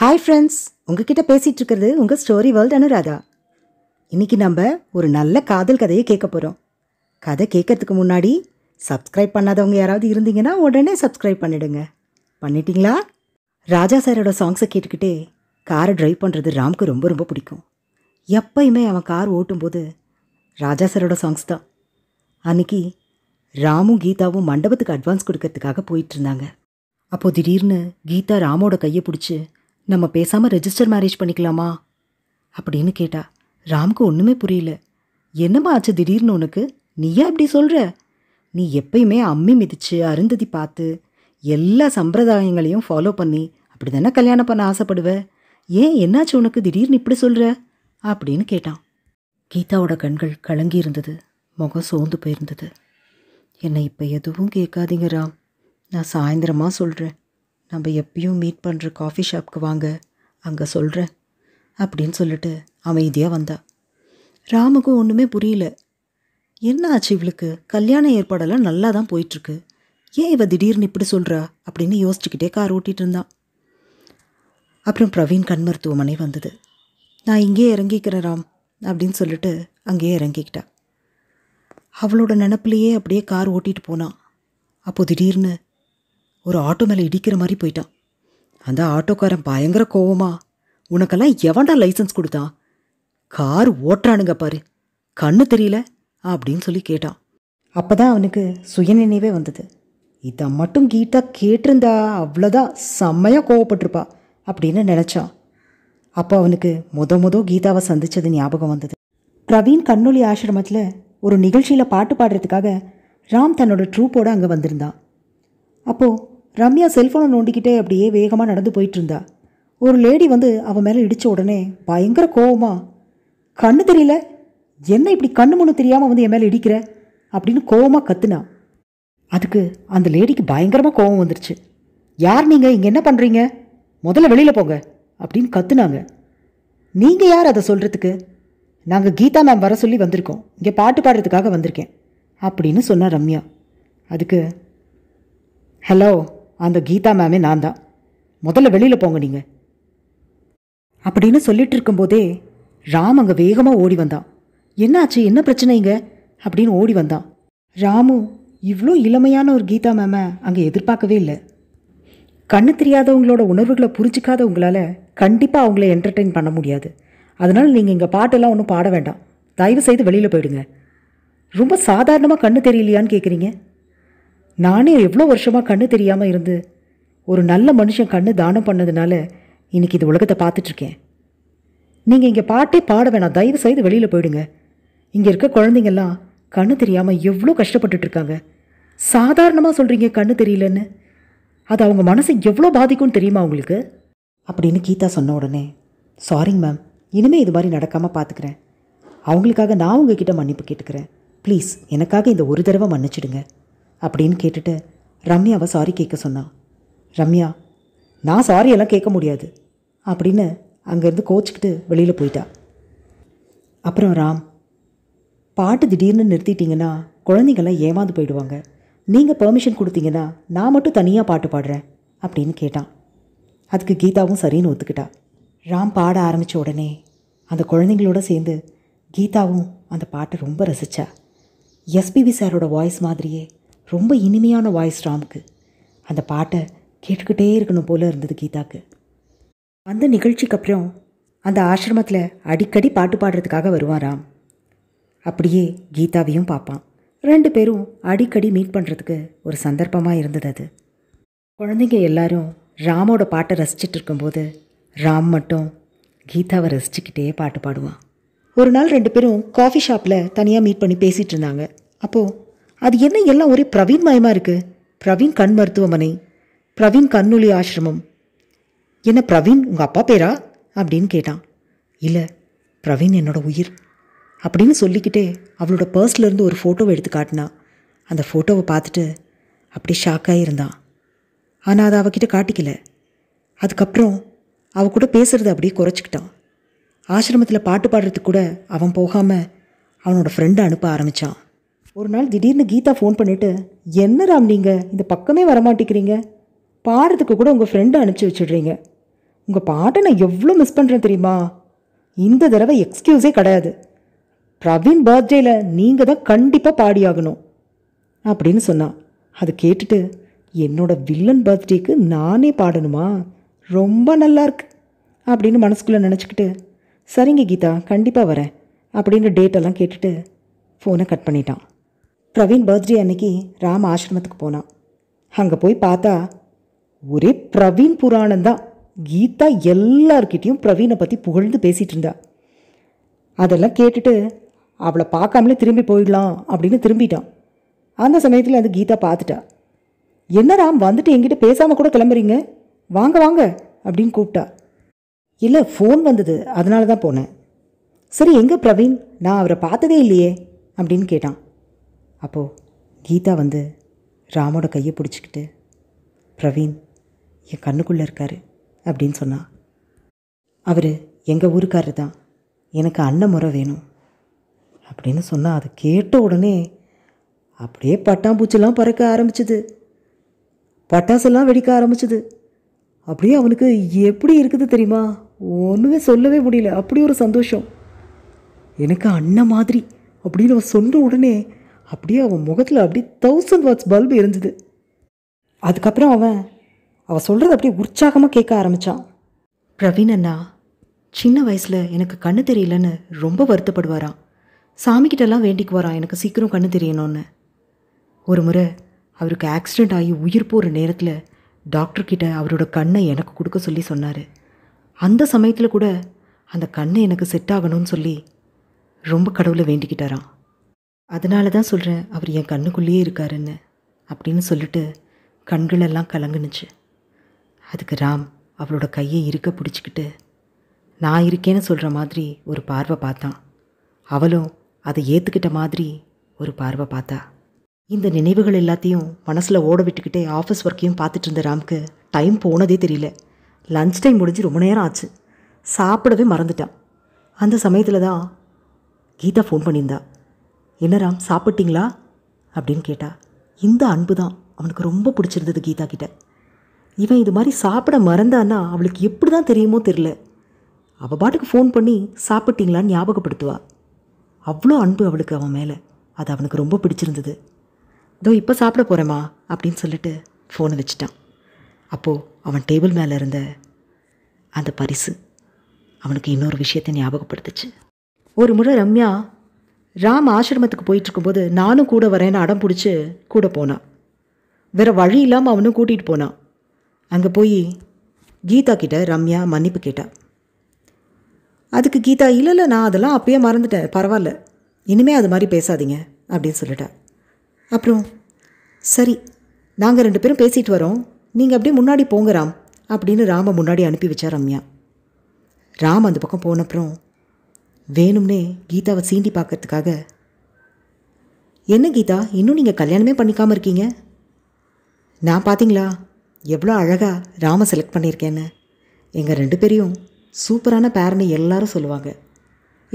hi friends உங்ககிட்ட பேசிகிட்டு இருக்கிறது உங்கள் ஸ்டோரி வேர்ல்ட் அனுராதா இன்றைக்கி நம்ம ஒரு நல்ல காதல் கதையை கேட்க போகிறோம் கதை கேட்கறதுக்கு முன்னாடி சப்ஸ்கிரைப் பண்ணாதவங்க யாராவது இருந்தீங்கன்னா உடனே சப்ஸ்கிரைப் பண்ணிடுங்க பண்ணிட்டீங்களா ராஜா சாரோட சாங்ஸை கேட்டுக்கிட்டே காரை ட்ரைவ் பண்ணுறது ராம்க்கு ரொம்ப ரொம்ப பிடிக்கும் எப்பயுமே அவன் கார் ஓட்டும்போது ராஜா சாரோட சாங்ஸ் தான் அன்றைக்கி ராமும் கீதாவும் மண்டபத்துக்கு அட்வான்ஸ் கொடுக்கறதுக்காக போயிட்டு இருந்தாங்க அப்போது திடீர்னு கீதா ராமோட கையை பிடிச்சி நம்ம பேசாமல் ரெஜிஸ்டர் மேரேஜ் பண்ணிக்கலாமா அப்படின்னு கேட்டா ராம்க்கு ஒன்றுமே புரியல என்னம்மா ஆச்சு திடீர்னு உனக்கு நீயா இப்படி சொல்கிற நீ எப்பயுமே அம்மி மிதித்து அருந்ததி பார்த்து எல்லா சம்பிரதாயங்களையும் ஃபாலோ பண்ணி அப்படி தானே கல்யாணம் பண்ண ஆசைப்படுவ ஏன் என்னாச்சு உனக்கு திடீர்னு இப்படி சொல்கிற அப்படின்னு கேட்டான் கீதாவோட கண்கள் கலங்கி இருந்தது முகம் சோர்ந்து போயிருந்தது என்னை இப்போ எதுவும் கேட்காதீங்க ராம் நான் சாயந்தரமாக சொல்கிறேன் நம்ம எப்பயும் மீட் பண்ணுற காஃபி ஷாப்க்கு வாங்க அங்கே சொல்கிறேன் அப்படின்னு சொல்லிட்டு அமைதியாக வந்தா ராமுக்கும் ஒன்றுமே புரியல என்ன ஆச்சு இவளுக்கு கல்யாண ஏற்பாடெல்லாம் நல்லா தான் போயிட்டுருக்கு ஏன் இவ திடீர்னு இப்படி சொல்கிறா அப்படின்னு யோசிச்சுக்கிட்டே கார் ஓட்டிகிட்டு இருந்தான் அப்புறம் பிரவீன் கண் மருத்துவமனை வந்தது நான் இங்கேயே இறங்கிக்கிறேன் ராம் அப்படின்னு சொல்லிட்டு அங்கேயே இறங்கிக்கிட்டா அவளோட நினப்புலையே அப்படியே கார் ஓட்டிகிட்டு போனான் அப்போது திடீர்னு ஒரு ஆட்டோ மேலே இடிக்கிற மாதிரி போயிட்டான் அந்த ஆட்டோக்காரன் பயங்கர கோவமா உனக்கெல்லாம் எவன்டா லைசன்ஸ் கொடுத்தான் கார் ஓட்டுறானுங்க பாரு கண்ணு தெரியல அப்படின்னு சொல்லி கேட்டான் அப்போ தான் அவனுக்கு சுயநினைவே வந்தது இதை மட்டும் கீதா கேட்டிருந்தா அவ்வளோதான் செம்மையாக கோவப்பட்டிருப்பா அப்படின்னு நினச்சான் அப்போ அவனுக்கு முத முதோ கீதாவை சந்தித்தது ஞாபகம் வந்தது பிரவீன் கண்ணொலி ஆசிரமத்தில் ஒரு நிகழ்ச்சியில் பாட்டு பாடுறதுக்காக ராம் தன்னோட ட்ரூப்போடு அங்கே வந்திருந்தான் அப்போது ரம்யா செல்ஃபோனை நோண்டிக்கிட்டே அப்படியே வேகமாக நடந்து போயிட்டு இருந்தா ஒரு லேடி வந்து அவன் மேலே இடித்த உடனே பயங்கர கோவமா கண்ணு தெரியல என்ன இப்படி கண்ணு முன்னு தெரியாமல் வந்து என் மேலே இடிக்கிற அப்படின்னு கோவமாக கத்துனா அதுக்கு அந்த லேடிக்கு பயங்கரமாக கோவம் வந்துருச்சு யார் நீங்கள் இங்கே என்ன பண்ணுறீங்க முதல்ல வெளியில் போங்க அப்படின்னு கத்துனாங்க நீங்கள் யார் அதை சொல்கிறதுக்கு நாங்கள் கீதா மேம் வர சொல்லி வந்திருக்கோம் இங்கே பாட்டு பாடுறதுக்காக வந்திருக்கேன் அப்படின்னு சொன்னார் ரம்யா அதுக்கு ஹலோ அந்த கீதா மேமே நான் தான் முதல்ல வெளியில் போங்க நீங்கள் அப்படின்னு சொல்லிட்டு இருக்கும்போதே ராம் அங்கே வேகமாக ஓடி வந்தான் என்னாச்சு என்ன பிரச்சனைங்க அப்படின்னு ஓடி வந்தான் ராமு இவ்வளோ இளமையான ஒரு கீதா மேம அங்கே எதிர்பார்க்கவே இல்லை கண்ணு தெரியாதவங்களோட உணர்வுகளை புரிஞ்சிக்காத உங்களால் கண்டிப்பாக அவங்கள என்டர்டெயின் பண்ண முடியாது அதனால் நீங்கள் இங்கே பாட்டெல்லாம் ஒன்றும் பாட வேண்டாம் தயவு செய்து வெளியில் போயிடுங்க ரொம்ப சாதாரணமாக கண்ணு தெரியலையான்னு கேட்குறீங்க நானே எவ்வளோ வருஷமாக கண்ணு தெரியாமல் இருந்து ஒரு நல்ல மனுஷன் கண்ணு தானம் பண்ணதுனால இன்னைக்கு இது உலகத்தை பார்த்துட்ருக்கேன் நீங்கள் இங்கே பாட்டே பாட வேணாம் தயவு செய்து வெளியில் போயிடுங்க இங்கே இருக்க குழந்தைங்கள்லாம் கண்ணு தெரியாமல் எவ்வளோ கஷ்டப்பட்டுட்ருக்காங்க சாதாரணமாக சொல்கிறீங்க கண்ணு தெரியலன்னு அது அவங்க மனசை எவ்வளோ பாதிக்கும்னு தெரியுமா உங்களுக்கு அப்படின்னு கீதா சொன்ன உடனே சாரிங்க மேம் இனிமேல் இது மாதிரி நடக்காமல் பார்த்துக்கிறேன் அவங்களுக்காக நான் உங்ககிட்ட மன்னிப்பு கேட்டுக்கிறேன் ப்ளீஸ் எனக்காக இந்த ஒரு தடவை மன்னிச்சிடுங்க அப்படின்னு கேட்டுட்டு ரம்யாவை சாரி கேட்க சொன்னான் ரம்யா நான் சாரி எல்லாம் கேட்க முடியாது அப்படின்னு அங்கேருந்து கோச்சிக்கிட்டு வெளியில் போயிட்டா அப்புறம் ராம் பாட்டு திடீர்னு நிறுத்திட்டிங்கன்னா குழந்தைங்களாம் ஏமாந்து போயிடுவாங்க நீங்கள் பெர்மிஷன் கொடுத்தீங்கன்னா நான் மட்டும் தனியாக பாட்டு பாடுறேன் அப்படின்னு கேட்டான் அதுக்கு கீதாவும் சரின்னு ஒத்துக்கிட்டா ராம் பாட ஆரம்பித்த உடனே அந்த குழந்தைங்களோட சேர்ந்து கீதாவும் அந்த பாட்டை ரொம்ப ரசித்தா எஸ்பிவி சாரோட வாய்ஸ் மாதிரியே ரொம்ப இனிமையான வாய்ஸ் ராம்க்கு அந்த பாட்டை கேட்டுக்கிட்டே இருக்கணும் போல இருந்தது கீதாக்கு அந்த நிகழ்ச்சிக்கு அப்புறம் அந்த ஆசிரமத்தில் அடிக்கடி பாட்டு பாடுறதுக்காக வருவான் ராம் அப்படியே கீதாவையும் பார்ப்பான் ரெண்டு பேரும் அடிக்கடி மீட் பண்ணுறதுக்கு ஒரு சந்தர்ப்பமாக இருந்தது அது குழந்தைங்க எல்லாரும் ராமோட பாட்டை ரசிச்சிட்டு இருக்கும்போது ராம் மட்டும் கீதாவை ரசிச்சுக்கிட்டே பாட்டு பாடுவான் ஒரு நாள் ரெண்டு பேரும் காஃபி ஷாப்பில் தனியாக மீட் பண்ணி பேசிகிட்டு இருந்தாங்க அப்போது அது என்ன எல்லாம் ஒரே பிரவீன் மயமாக இருக்குது பிரவீன் கண் மருத்துவமனை பிரவீன் கண்ணொலி ஆசிரமம் என்ன பிரவீன் உங்கள் அப்பா பேரா அப்படின்னு கேட்டான் இல்லை பிரவீன் என்னோட உயிர் அப்படின்னு சொல்லிக்கிட்டே அவளோட பர்ஸ்லேருந்து ஒரு ஃபோட்டோவை எடுத்து காட்டினா அந்த ஃபோட்டோவை பார்த்துட்டு அப்படி ஷாக்காக இருந்தான் ஆனால் அதை அவகிட்ட காட்டிக்கல அதுக்கப்புறம் அவ கூட பேசுகிறத அப்படியே குறைச்சிக்கிட்டான் ஆசிரமத்தில் பாட்டு பாடுறதுக்கு கூட அவன் போகாமல் அவனோட ஃப்ரெண்டை அனுப்ப ஆரம்பித்தான் ஒரு நாள் திடீர்னு கீதா ஃபோன் பண்ணிவிட்டு என்ன ராம் நீங்கள் இந்த பக்கமே வரமாட்டேங்கிறீங்க பாடுறதுக்கு கூட உங்கள் ஃப்ரெண்டை அனுப்பிச்சி வச்சிடுறீங்க உங்கள் பாட்டை நான் எவ்வளோ மிஸ் பண்ணுறேன் தெரியுமா இந்த தடவை எக்ஸ்கியூஸே கிடையாது பிரவீன் பர்த்டேயில் நீங்கள் தான் கண்டிப்பாக பாடியாகணும் அப்படின்னு சொன்னான் அதை கேட்டுட்டு என்னோட வில்லன் பர்த்டேக்கு நானே பாடணுமா ரொம்ப நல்லாயிருக்கு அப்படின்னு மனசுக்குள்ளே நினச்சிக்கிட்டு சரிங்க கீதா கண்டிப்பாக வரேன் அப்படின்னு டேட்டெல்லாம் கேட்டுட்டு ஃபோனை கட் பண்ணிட்டான் பிரவீன் பர்த்டே அன்னைக்கு ராம ஆசிரமத்துக்கு போனான் அங்கே போய் பார்த்தா ஒரே பிரவீன் புராணம் தான் கீதா எல்லார்கிட்டேயும் பிரவீனை பற்றி புகழ்ந்து பேசிகிட்டு இருந்தா அதெல்லாம் கேட்டுட்டு அவளை பார்க்காமலே திரும்பி போயிடலாம் அப்படின்னு திரும்பிட்டான் அந்த சமயத்தில் அந்த கீதா பார்த்துட்டா என்ன ராம் வந்துட்டு எங்கிட்ட பேசாமல் கூட கிளம்புறீங்க வாங்க வாங்க அப்படின்னு கூப்பிட்டா இல்லை ஃபோன் வந்தது அதனால தான் போனேன் சரி எங்கே பிரவீன் நான் அவரை பார்த்ததே இல்லையே அப்படின்னு கேட்டான் அப்போது கீதா வந்து ராமோட கையை பிடிச்சிக்கிட்டு பிரவீன் என் கண்ணுக்குள்ளே இருக்கார் அப்படின்னு சொன்னான் அவர் எங்கள் ஊருக்காரர் தான் எனக்கு அண்ணன் முறை வேணும் அப்படின்னு சொன்னால் அதை கேட்ட உடனே அப்படியே பட்டாம்பூச்செல்லாம் பறக்க ஆரம்பிச்சுது பட்டாசெல்லாம் வெடிக்க ஆரம்பிச்சுது அப்படியே அவனுக்கு எப்படி இருக்குது தெரியுமா ஒன்றுமே சொல்லவே முடியல அப்படி ஒரு சந்தோஷம் எனக்கு அண்ணன் மாதிரி அப்படின்னு அவன் சொன்ன உடனே அப்படியே அவன் முகத்தில் அப்படியே தௌசண்ட் வாட்ஸ் பல்பு எரிஞ்சுது அதுக்கப்புறம் அவன் அவள் சொல்கிறத அப்படியே உற்சாகமாக கேட்க ஆரம்பித்தான் பிரவீன் அண்ணா சின்ன வயசில் எனக்கு கண்ணு தெரியலன்னு ரொம்ப வருத்தப்படுவாராம் சாமிக்கிட்டெல்லாம் வேண்டிக்குவாரான் எனக்கு சீக்கிரம் கண்ணு தெரியணும்னு ஒரு முறை அவருக்கு ஆக்சிடெண்ட் ஆகி உயிர் போகிற நேரத்தில் டாக்டர்கிட்ட அவரோட கண்ணை எனக்கு கொடுக்க சொல்லி சொன்னார் அந்த சமயத்தில் கூட அந்த கண்ணை எனக்கு செட் ஆகணும்னு சொல்லி ரொம்ப கடவுளை வேண்டிக்கிட்டாரான் அதனால தான் சொல்கிறேன் அவர் என் கண்ணுக்குள்ளேயே இருக்காருன்னு அப்படின்னு சொல்லிட்டு கண்களெல்லாம் கலங்குனுச்சு அதுக்கு ராம் அவளோட கையை இருக்க பிடிச்சிக்கிட்டு நான் இருக்கேன்னு சொல்கிற மாதிரி ஒரு பார்வை பார்த்தான் அவளும் அதை ஏற்றுக்கிட்ட மாதிரி ஒரு பார்வை பார்த்தா இந்த நினைவுகள் எல்லாத்தையும் மனசில் ஓட விட்டுக்கிட்டே ஆஃபீஸ் ஒர்க்கையும் பார்த்துட்டு இருந்த ராம்க்கு டைம் போனதே தெரியல லஞ்ச் டைம் முடிஞ்சு ரொம்ப நேரம் ஆச்சு சாப்பிடவே மறந்துட்டான் அந்த சமயத்தில் தான் கீதா ஃபோன் பண்ணியிருந்தாள் என்ன ராம் சாப்பிட்டீங்களா அப்படின்னு கேட்டா இந்த அன்பு தான் அவனுக்கு ரொம்ப பிடிச்சிருந்தது கீதா கிட்ட இவன் இது மாதிரி சாப்பிட மறந்தான்னா அவளுக்கு எப்படி தான் தெரியுமோ தெரில அவள் பாட்டுக்கு ஃபோன் பண்ணி சாப்பிட்டீங்களான்னு ஞாபகப்படுத்துவா அவ்வளோ அன்பு அவளுக்கு அவன் மேலே அது அவனுக்கு ரொம்ப பிடிச்சிருந்தது இதோ இப்போ சாப்பிட போகிறேம்மா அப்படின்னு சொல்லிட்டு ஃபோனை வச்சுட்டான் அப்போது அவன் டேபிள் மேலே இருந்த அந்த பரிசு அவனுக்கு இன்னொரு விஷயத்தை ஞாபகப்படுத்துச்சு ஒரு முறை ரம்யா ராம் ஆசிரமத்துக்கு போயிட்டு இருக்கும்போது நானும் கூட வரேன்னு அடம் பிடிச்சி கூட போனான் வேற வழி இல்லாமல் அவனும் கூட்டிகிட்டு போனான் அங்கே போய் கீதா கிட்ட ரம்யா மன்னிப்பு கேட்டாள் அதுக்கு கீதா இல்லை இல்லை நான் அதெல்லாம் அப்பயே மறந்துட்டேன் பரவாயில்ல இனிமேல் அது மாதிரி பேசாதீங்க அப்படின்னு சொல்லிட்டா அப்புறம் சரி நாங்கள் ரெண்டு பேரும் பேசிட்டு வரோம் நீங்கள் அப்படியே முன்னாடி போங்க ராம் அப்படின்னு ராமை முன்னாடி அனுப்பி வச்சா ரம்யா ராம் அந்த பக்கம் போனப்புறம் வேணும்னே கீதாவை சீண்டி பார்க்கறதுக்காக என்ன கீதா இன்னும் நீங்கள் கல்யாணமே பண்ணிக்காமல் இருக்கீங்க நான் பார்த்தீங்களா எவ்வளோ அழகாக ராம செலக்ட் பண்ணியிருக்கேன்னு எங்கள் ரெண்டு பேரையும் சூப்பரான பேரனை எல்லாரும் சொல்லுவாங்க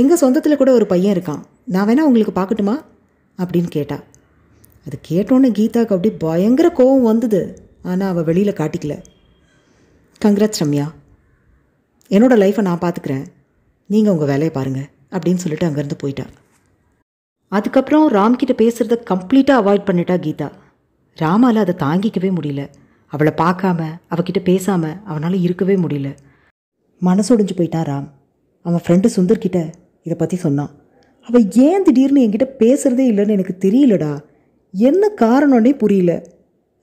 எங்கள் சொந்தத்தில் கூட ஒரு பையன் இருக்கான் நான் வேணா உங்களுக்கு பார்க்கட்டுமா அப்படின்னு கேட்டா அது கேட்டோன்னே கீதாவுக்கு அப்படி பயங்கர கோபம் வந்தது ஆனால் அவள் வெளியில் காட்டிக்கல கங்க்ராட்ஸ் ரம்யா என்னோடய லைஃப்பை நான் பார்த்துக்கிறேன் நீங்கள் உங்கள் வேலையை பாருங்கள் அப்படின்னு சொல்லிட்டு அங்கேருந்து போயிட்டா அதுக்கப்புறம் ராம்கிட்ட பேசுகிறத கம்ப்ளீட்டாக அவாய்ட் பண்ணிட்டா கீதா ராமால் அதை தாங்கிக்கவே முடியல அவளை பார்க்காம அவகிட்ட பேசாமல் அவனால் இருக்கவே முடியல மனசொடிஞ்சு போயிட்டான் ராம் அவன் ஃப்ரெண்டு சுந்தர்கிட்ட இதை பற்றி சொன்னான் அவள் ஏன் திடீர்னு என்கிட்ட பேசுகிறதே இல்லைன்னு எனக்கு தெரியலடா என்ன காரணம்னே புரியல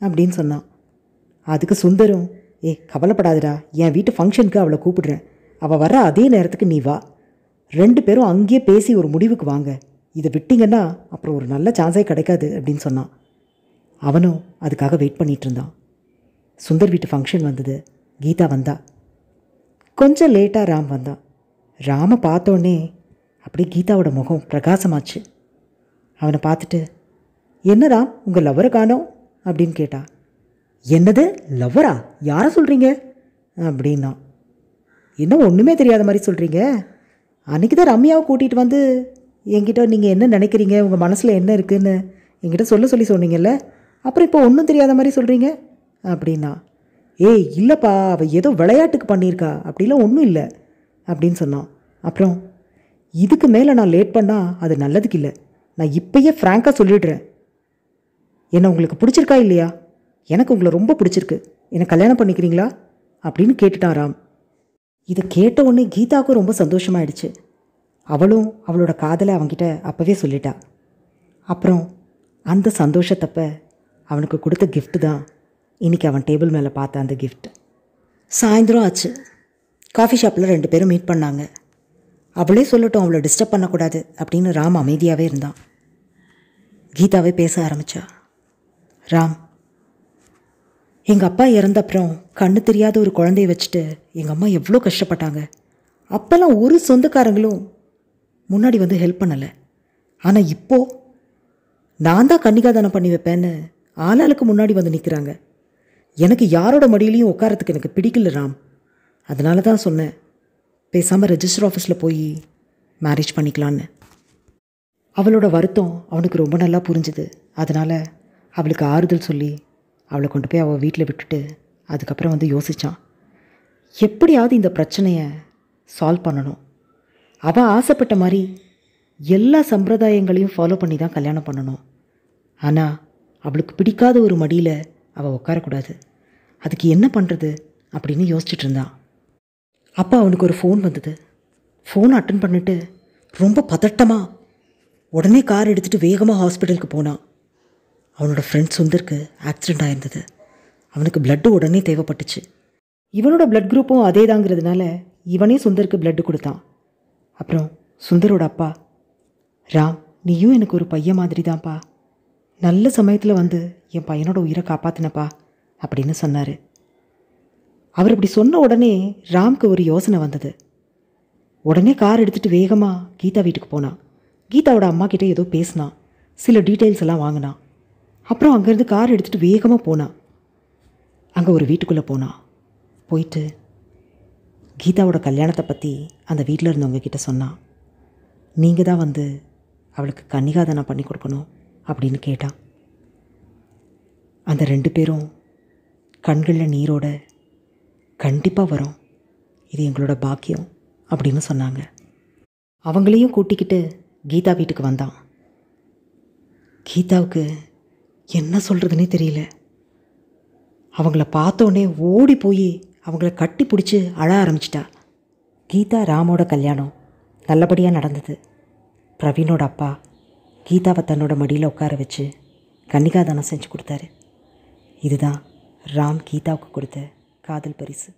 அப்படின்னு சொன்னான் அதுக்கு சுந்தரும் ஏ கவலைப்படாதடா என் வீட்டு ஃபங்க்ஷனுக்கு அவளை கூப்பிடுறேன் அவள் வர அதே நேரத்துக்கு நீ வா ரெண்டு பேரும் அங்கேயே பேசி ஒரு முடிவுக்கு வாங்க இதை விட்டிங்கன்னா அப்புறம் ஒரு நல்ல சான்ஸே கிடைக்காது அப்படின்னு சொன்னான் அவனும் அதுக்காக வெயிட் பண்ணிகிட்டு இருந்தான் சுந்தர் வீட்டு ஃபங்க்ஷன் வந்தது கீதா வந்தா கொஞ்சம் லேட்டாக ராம் வந்தான் ராமை பார்த்தோன்னே அப்படியே கீதாவோட முகம் பிரகாசமாச்சு அவனை பார்த்துட்டு என்ன ராம் உங்கள் லவ்வரை காணோம் அப்படின்னு கேட்டா என்னது லவ்வரா யாரை சொல்கிறீங்க அப்படின்னா என்ன ஒன்றுமே தெரியாத மாதிரி சொல்கிறீங்க அன்றைக்கி தான் ரம்யாவை கூட்டிகிட்டு வந்து என்கிட்ட நீங்கள் என்ன நினைக்கிறீங்க உங்கள் மனசில் என்ன இருக்குதுன்னு என்கிட்ட சொல்ல சொல்லி சொன்னீங்கல்ல அப்புறம் இப்போ ஒன்றும் தெரியாத மாதிரி சொல்கிறீங்க அப்படின்னா ஏய் இல்லைப்பா அவள் ஏதோ விளையாட்டுக்கு பண்ணியிருக்கா அப்படிலாம் ஒன்றும் இல்லை அப்படின்னு சொன்னான் அப்புறம் இதுக்கு மேலே நான் லேட் பண்ணால் அது நல்லதுக்கு இல்லை நான் இப்பயே ஃப்ராங்காக சொல்லிடுறேன் என்னை உங்களுக்கு பிடிச்சிருக்கா இல்லையா எனக்கு உங்களை ரொம்ப பிடிச்சிருக்கு என்னை கல்யாணம் பண்ணிக்கிறீங்களா அப்படின்னு கேட்டுட்டான் ராம் இதை கேட்ட உடனே கீதாவுக்கும் ரொம்ப சந்தோஷமாயிடுச்சு அவளும் அவளோட காதலை அவங்கிட்ட அப்போவே சொல்லிட்டா அப்புறம் அந்த சந்தோஷத்தப்ப அவனுக்கு கொடுத்த கிஃப்ட் தான் இன்றைக்கி அவன் டேபிள் மேலே பார்த்த அந்த கிஃப்ட் சாயந்தரம் ஆச்சு காஃபி ஷாப்பில் ரெண்டு பேரும் மீட் பண்ணாங்க அவளே சொல்லட்டும் அவளை டிஸ்டர்ப் பண்ணக்கூடாது அப்படின்னு ராம் அமைதியாகவே இருந்தான் கீதாவே பேச ஆரம்பித்தா ராம் எங்கள் அப்பா இறந்த அப்புறம் கண்ணு தெரியாத ஒரு குழந்தைய வச்சுட்டு எங்கள் அம்மா எவ்வளோ கஷ்டப்பட்டாங்க அப்போல்லாம் ஒரு சொந்தக்காரங்களும் முன்னாடி வந்து ஹெல்ப் பண்ணலை ஆனால் இப்போது நான் தான் கன்னிகாதானம் பண்ணி வைப்பேன்னு ஆளாளுக்கு முன்னாடி வந்து நிற்கிறாங்க எனக்கு யாரோட மடியிலையும் உட்காரத்துக்கு எனக்கு பிடிக்கல ராம் அதனால தான் சொன்னேன் பேசாமல் ரெஜிஸ்டர் ஆஃபீஸில் போய் மேரேஜ் பண்ணிக்கலான்னு அவளோட வருத்தம் அவனுக்கு ரொம்ப நல்லா புரிஞ்சுது அதனால் அவளுக்கு ஆறுதல் சொல்லி அவளை கொண்டு போய் அவள் வீட்டில் விட்டுட்டு அதுக்கப்புறம் வந்து யோசித்தான் எப்படியாவது இந்த பிரச்சனையை சால்வ் பண்ணணும் அவள் ஆசைப்பட்ட மாதிரி எல்லா சம்பிரதாயங்களையும் ஃபாலோ பண்ணி தான் கல்யாணம் பண்ணணும் ஆனால் அவளுக்கு பிடிக்காத ஒரு மடியில் அவள் உட்காரக்கூடாது அதுக்கு என்ன பண்ணுறது அப்படின்னு யோசிச்சுட்டு இருந்தான் அப்போ அவனுக்கு ஒரு ஃபோன் வந்தது ஃபோன் அட்டன் பண்ணிவிட்டு ரொம்ப பதட்டமாக உடனே கார் எடுத்துகிட்டு வேகமாக ஹாஸ்பிட்டலுக்கு போனான் அவனோட ஃப்ரெண்ட் சுந்தருக்கு ஆக்சிடெண்ட் ஆயிருந்தது அவனுக்கு பிளட்டு உடனே தேவைப்பட்டுச்சு இவனோட பிளட் குரூப்பும் அதே தாங்கிறதுனால இவனே சுந்தருக்கு பிளட்டு கொடுத்தான் அப்புறம் சுந்தரோட அப்பா ராம் நீயும் எனக்கு ஒரு பையன் மாதிரி தான்ப்பா நல்ல சமயத்தில் வந்து என் பையனோட உயிரை காப்பாத்தினப்பா அப்படின்னு சொன்னார் அவர் இப்படி சொன்ன உடனே ராம்க்கு ஒரு யோசனை வந்தது உடனே கார் எடுத்துகிட்டு வேகமாக கீதா வீட்டுக்கு போனான் கீதாவோட அம்மா கிட்டே ஏதோ பேசினான் சில டீட்டெயில்ஸ் எல்லாம் வாங்கினான் அப்புறம் அங்கேருந்து கார் எடுத்துகிட்டு வேகமாக போனான் அங்கே ஒரு வீட்டுக்குள்ளே போனான் போயிட்டு கீதாவோட கல்யாணத்தை பற்றி அந்த வீட்டில் இருந்தவங்க கிட்ட சொன்னான் நீங்கள் தான் வந்து அவளுக்கு கன்னிகாதனம் பண்ணி கொடுக்கணும் அப்படின்னு கேட்டான் அந்த ரெண்டு பேரும் கண்களில் நீரோட கண்டிப்பாக வரும் இது எங்களோட பாக்கியம் அப்படின்னு சொன்னாங்க அவங்களையும் கூட்டிக்கிட்டு கீதா வீட்டுக்கு வந்தான் கீதாவுக்கு என்ன சொல்கிறதுனே தெரியல அவங்கள பார்த்தோன்னே ஓடி போய் அவங்கள கட்டி பிடிச்சி அழ ஆரம்பிச்சிட்டா கீதா ராமோட கல்யாணம் நல்லபடியாக நடந்தது பிரவீனோட அப்பா கீதாவை தன்னோட மடியில் உட்கார வச்சு கன்னிகாதானம் செஞ்சு கொடுத்தாரு இதுதான் ராம் கீதாவுக்கு கொடுத்த காதல் பரிசு